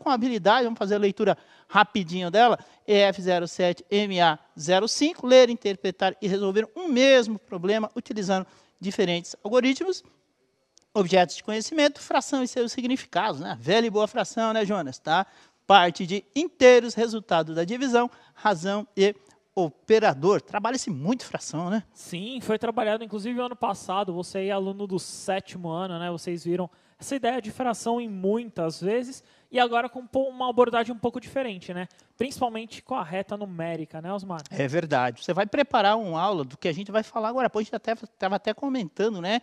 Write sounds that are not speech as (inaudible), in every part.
com habilidade, vamos fazer a leitura rapidinho dela, EF07MA05, ler, interpretar e resolver um mesmo problema utilizando diferentes algoritmos, objetos de conhecimento, fração e seus significados, né? Velha e boa fração, né, Jonas, tá? Parte de inteiros, resultado da divisão, razão e operador. Trabalha-se muito fração, né? Sim, foi trabalhado inclusive ano passado. Você é aluno do sétimo ano, né? Vocês viram essa ideia de fração em muitas vezes e agora com uma abordagem um pouco diferente, né? Principalmente com a reta numérica, né, Osmar? É verdade. Você vai preparar uma aula do que a gente vai falar agora. Pois a gente estava até comentando, né?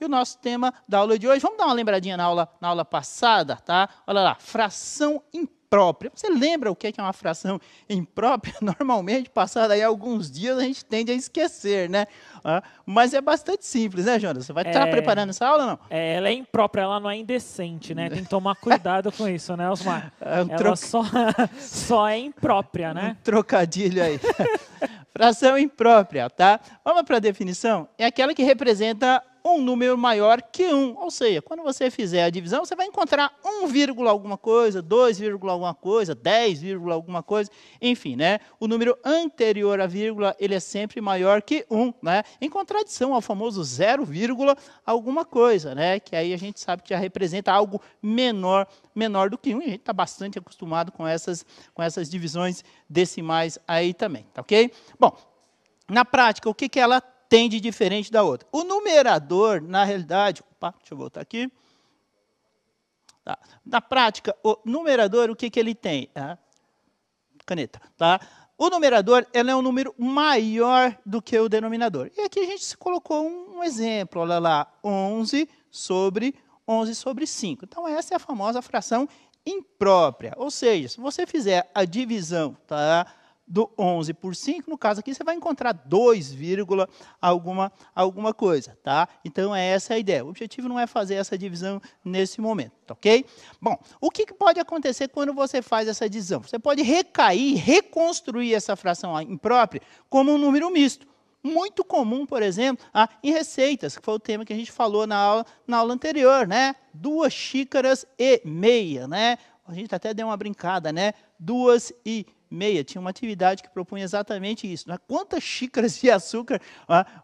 E o nosso tema da aula de hoje, vamos dar uma lembradinha na aula, na aula passada, tá? Olha lá, fração inteira imprópria. Você lembra o que é, é uma fração (laughs) imprópria? (laughs) Normalmente, passado aí alguns dias, a gente tende a esquecer, né? Ah, mas é bastante simples, né, Jonas? Você vai estar tá é... preparando essa aula ou não? É, ela é imprópria, ela não é indecente, né? Tem que tomar cuidado com isso, né, Osmar? (laughs) É um ela só, só é imprópria, né? Um trocadilho aí. fração imprópria, tá? Vamos para a definição? É aquela que representa um número maior que 1. Ou seja, quando você fizer a divisão, você vai encontrar 1, alguma coisa, 2, alguma coisa, 10, alguma coisa, enfim, né? O número anterior à vírgula, ele é sempre maior que 1, né? Em contradição ao famoso 0, alguma coisa, né? Que aí a gente sabe que já representa algo menor, menor do que 1, e a gente está bastante acostumado com essas, com essas divisões decimais aí também, tá ok? Bom, na prática, o que, que ela tem de diferente da outra. O numerador, na realidade, opa, deixa eu voltar aqui. Tá. Na prática, o numerador, o que, que ele tem? É, caneta. Tá? O numerador é um número maior do que o denominador. E aqui a gente se colocou um exemplo, olha lá, 11 sobre 11 sobre 5. Então, essa é a famosa fração imprópria. Ou seja, se você fizer a divisão tá, do 11 por 5, no caso aqui você vai encontrar 2, alguma, alguma coisa, tá? Então é essa a ideia. O objetivo não é fazer essa divisão nesse momento, tá ok? Bom, o que pode acontecer quando você faz essa divisão? Você pode recair, reconstruir essa fração imprópria como um número misto muito comum, por exemplo, ah, em receitas, que foi o tema que a gente falou na aula, na aula anterior, né? Duas xícaras e meia, né? A gente até deu uma brincada, né? Duas e meia, tinha uma atividade que propunha exatamente isso. Né? Quantas xícaras de açúcar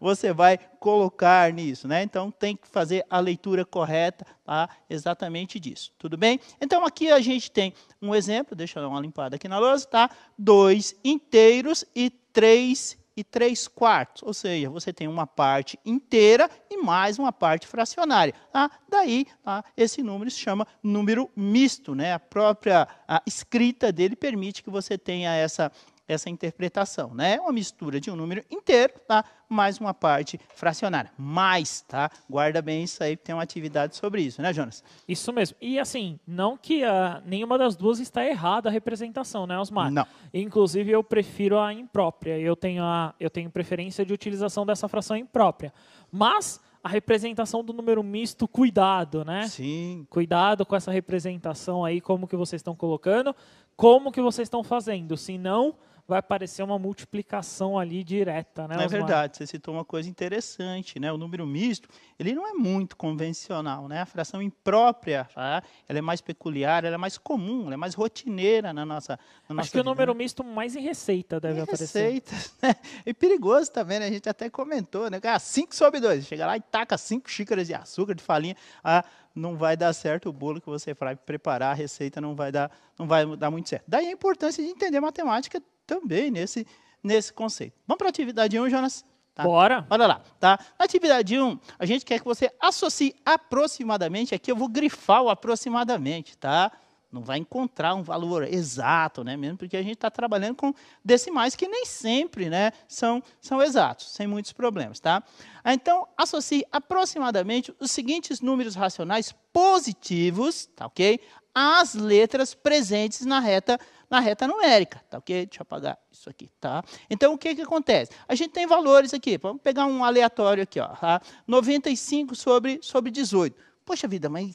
você vai colocar nisso? Né? Então, tem que fazer a leitura correta tá? exatamente disso. Tudo bem? Então, aqui a gente tem um exemplo, deixa eu dar uma limpada aqui na lousa, tá? Dois inteiros e três e 3 quartos, ou seja, você tem uma parte inteira e mais uma parte fracionária. Ah, Daí, ah, esse número se chama número misto. Né? A própria a escrita dele permite que você tenha essa essa interpretação, né? É uma mistura de um número inteiro, tá? Mais uma parte fracionária. Mais, tá? Guarda bem isso aí, tem uma atividade sobre isso, né, Jonas? Isso mesmo. E assim, não que ah, nenhuma das duas está errada a representação, né, Osmar? Não. Inclusive eu prefiro a imprópria. Eu tenho a eu tenho preferência de utilização dessa fração imprópria. Mas a representação do número misto, cuidado, né? Sim. Cuidado com essa representação aí, como que vocês estão colocando, como que vocês estão fazendo, senão não vai aparecer uma multiplicação ali direta, né? É verdade, você citou uma coisa interessante, né? O número misto, ele não é muito convencional, né? A fração imprópria, tá? ela é mais peculiar, ela é mais comum, ela é mais rotineira na nossa, na nossa Acho que vida. o número né? misto mais em receita deve em aparecer. Receitas, (laughs) né? E perigoso também, né? A gente até comentou, né? 5 ah, sobre 2, chega lá e taca 5 xícaras de açúcar, de farinha, ah, não vai dar certo o bolo que você vai preparar, a receita não vai dar, não vai dar muito certo. Daí a importância de entender matemática também nesse, nesse conceito. Vamos para a atividade 1, Jonas? Tá? Bora. Olha lá, tá? Na atividade 1, a gente quer que você associe aproximadamente, aqui eu vou grifar o aproximadamente, tá? não vai encontrar um valor exato, né? mesmo porque a gente está trabalhando com decimais que nem sempre né, são, são exatos, sem muitos problemas. Tá? Ah, então, associe aproximadamente os seguintes números racionais positivos tá, ok? às letras presentes na reta na reta numérica, tá ok? Deixa eu apagar isso aqui, tá? Então, o que que acontece? A gente tem valores aqui, vamos pegar um aleatório aqui, ó, tá? 95 sobre, sobre 18. Poxa vida, mas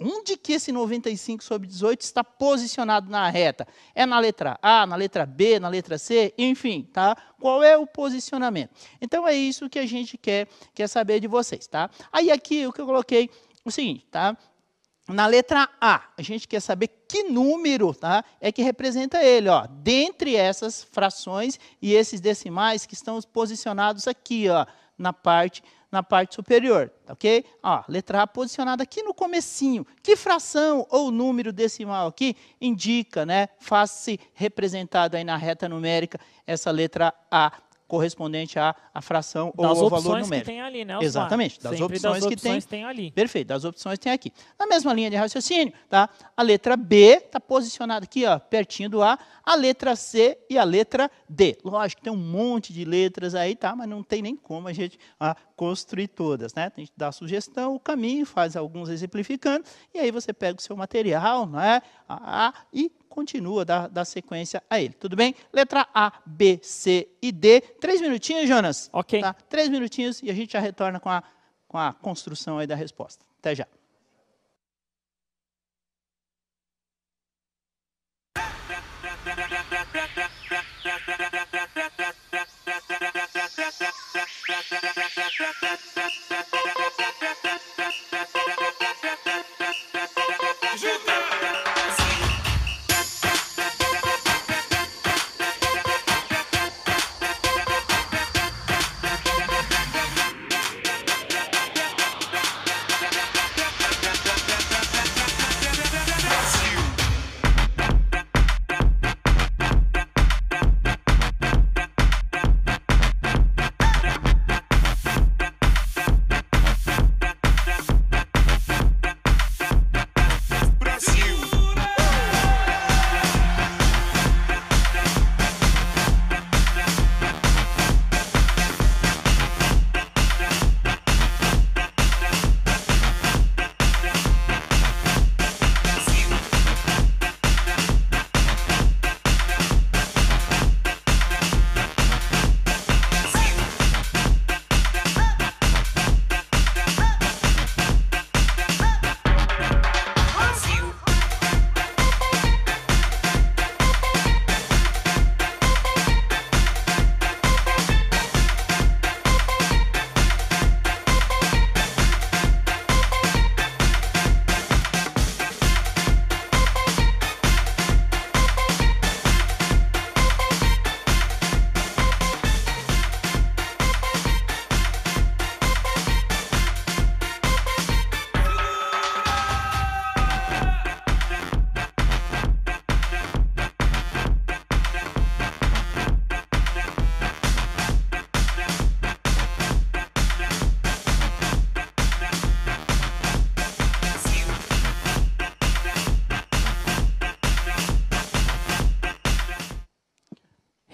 onde que esse 95 sobre 18 está posicionado na reta? É na letra A, na letra B, na letra C, enfim, tá? Qual é o posicionamento? Então é isso que a gente quer quer saber de vocês, tá? Aí aqui o que eu coloquei o seguinte, tá? Na letra A, a gente quer saber que número tá, é que representa ele. Ó, dentre essas frações e esses decimais que estão posicionados aqui ó, na parte na parte superior, tá ok? Ó, letra A posicionada aqui no comecinho. Que fração ou número decimal aqui indica, né? Faz-se representado aí na reta numérica essa letra A correspondente à, à fração das ou ao valor numérico. Né, das opções que tem ali, né? Exatamente, das opções, das opções, que tem. tem ali. Perfeito, das opções tem aqui. Na mesma linha de raciocínio, tá? A letra B está posicionada aqui, ó, pertinho do A, a letra C e a letra D. Lógico, tem um monte de letras aí, tá? Mas não tem nem como a gente ah, construir todas, né? A gente dá a sugestão, o caminho, faz alguns exemplificando, e aí você pega o seu material, né? A e continua, da sequência a ele. Tudo bem? Letra A, B, C e D Três minutinhos, Jonas. Ok. Tá? Três minutinhos e a gente já retorna com a, com a construção aí da resposta. Até já.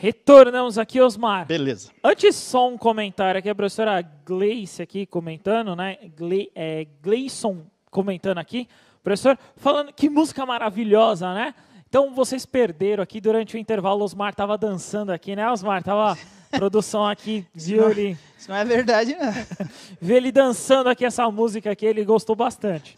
Retornamos aqui, Osmar. Beleza. Antes, só um comentário aqui, a professora Gleice aqui comentando, né? Gle, é, Gleison comentando aqui. Professor, falando que música maravilhosa, né? Então, vocês perderam aqui durante o intervalo, Osmar estava dançando aqui, né, Osmar? Tava (laughs) produção aqui, viu ele... É- isso não é verdade, não. (laughs) Vê ele dançando aqui essa música aqui, ele gostou bastante.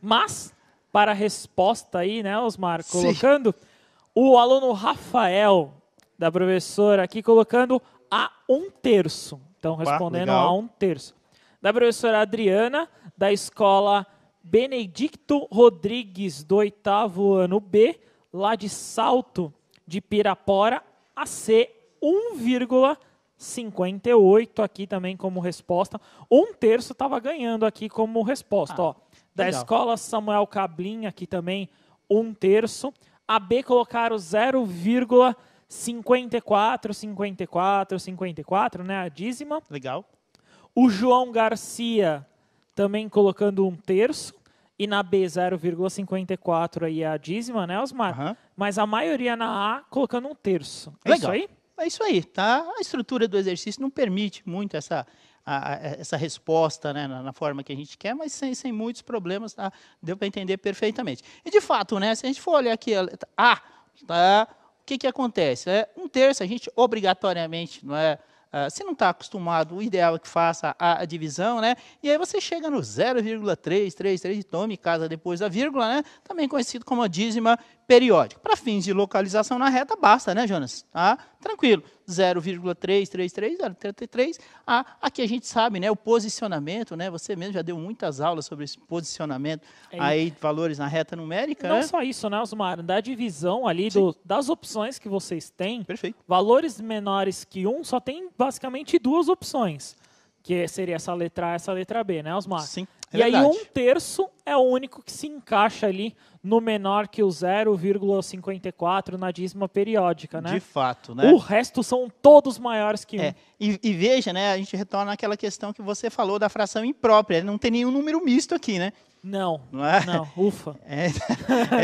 Mas, para a resposta aí, né, Osmar, colocando, Sim. o aluno Rafael da professora aqui colocando a um terço. Então, respondendo a um terço. Da professora Adriana, da escola Benedicto Rodrigues, do oitavo ano B, lá de Salto de Pirapora, a C 1,58 aqui também como resposta. Um terço estava ganhando aqui como resposta. Ah, ó. Da legal. escola Samuel Cablinha aqui também, um terço. A B colocaram 0,58. 54, 54, 54, né? A dízima. Legal. O João Garcia também colocando um terço. E na B, 0,54 aí é a dízima, né, Osmar? Uhum. Mas a maioria na A colocando um terço. É Legal. isso aí? É isso aí, tá? A estrutura do exercício não permite muito essa, a, a, essa resposta né, na, na, forma que a gente quer, mas sem, sem muitos problemas, tá? Deu para entender perfeitamente. E de fato, né, se a gente for olhar aqui, A, tá que, que acontece? É, um terço a gente obrigatoriamente, não é? Uh, se não está acostumado, o ideal é que faça a, a divisão, né? E aí você chega no 0,333 e tome casa depois da vírgula, né? Também conhecido como a dízima periódico. Para fins de localização na reta, basta, né, Jonas? Tá? Tranquilo. 0,333, 0,33. Ah, aqui a gente sabe, né, o posicionamento, né? Você mesmo já deu muitas aulas sobre esse posicionamento é. aí, valores na reta numérica, Não né? só isso, né, Osmar? Da divisão ali do, das opções que vocês têm. Perfeito. Valores menores que um só tem basicamente duas opções que seria essa letra A essa letra B, né, Osmar? Sim. É e aí um terço é o único que se encaixa ali no menor que o 0,54 na dízima periódica, né? De fato, né? O resto são todos maiores que um. É. E, e, veja, né, a gente retorna àquela questão que você falou da fração imprópria, não tem nenhum número misto aqui, né? Não. Não é? Não, ufa. (laughs) É,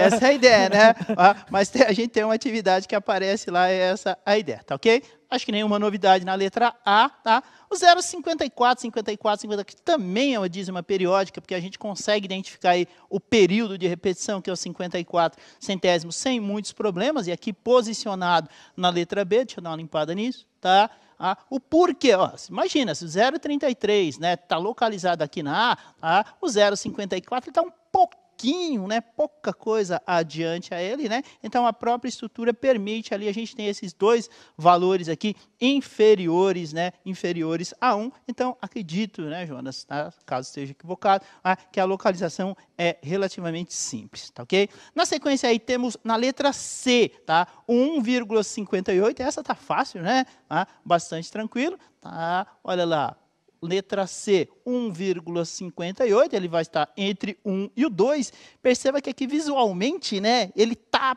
essa é a ideia, né? Ah, mas a gente tem uma atividade que aparece lá, é essa a ideia, tá ok? Acho que nenhuma novidade na letra A, tá? O 054, 54, 50, que também é uma dízima periódica, porque a gente consegue identificar aí o período de repetição, que é o 54 centésimo, sem muitos problemas, e aqui posicionado na letra B, deixa eu dar uma limpada nisso, tá? Ah, o porquê, ó, imagina, se o 0,33 está né, tá localizado aqui na A, ah, o 0,54 está um pouco pouquinho, né, pouca coisa adiante a ele, né? Então a própria estrutura permite ali a gente tem esses dois valores aqui inferiores, né, inferiores a 1. Então acredito, né, Jonas, tá? caso esteja equivocado, ah, que a localização é relativamente simples, tá OK? Na sequência aí temos na letra C, tá? 1,58, essa tá fácil, né? Ah, bastante tranquilo, tá? Olha lá, letra C, 1,58, ele vai estar entre 1 e o 2. Perceba que aqui visualmente, né, ele está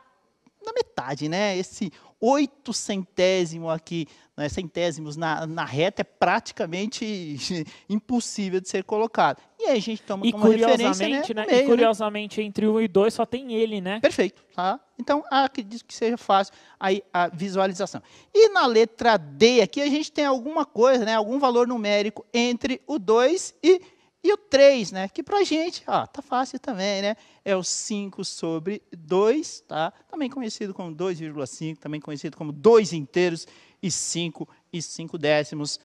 na metade, né? Esse 8 centésimo aqui, né, centésimos na, na reta é praticamente (laughs) impossível de ser colocado. E aí a gente toma e como né, curiosamente, né? né? e curiosamente, entre 1 um e 2 só tem ele, né? Perfeito. Tá? Então, acredito que seja fácil aí a visualização. E na letra D aqui a gente tem alguma coisa, né? Algum valor numérico entre o 2 e, e o 3, né? Que a gente, ó, tá fácil também, né? É o 5 sobre 2, tá? Também conhecido como 2,5, também conhecido como 2 inteiros e 5 e 5 décimos.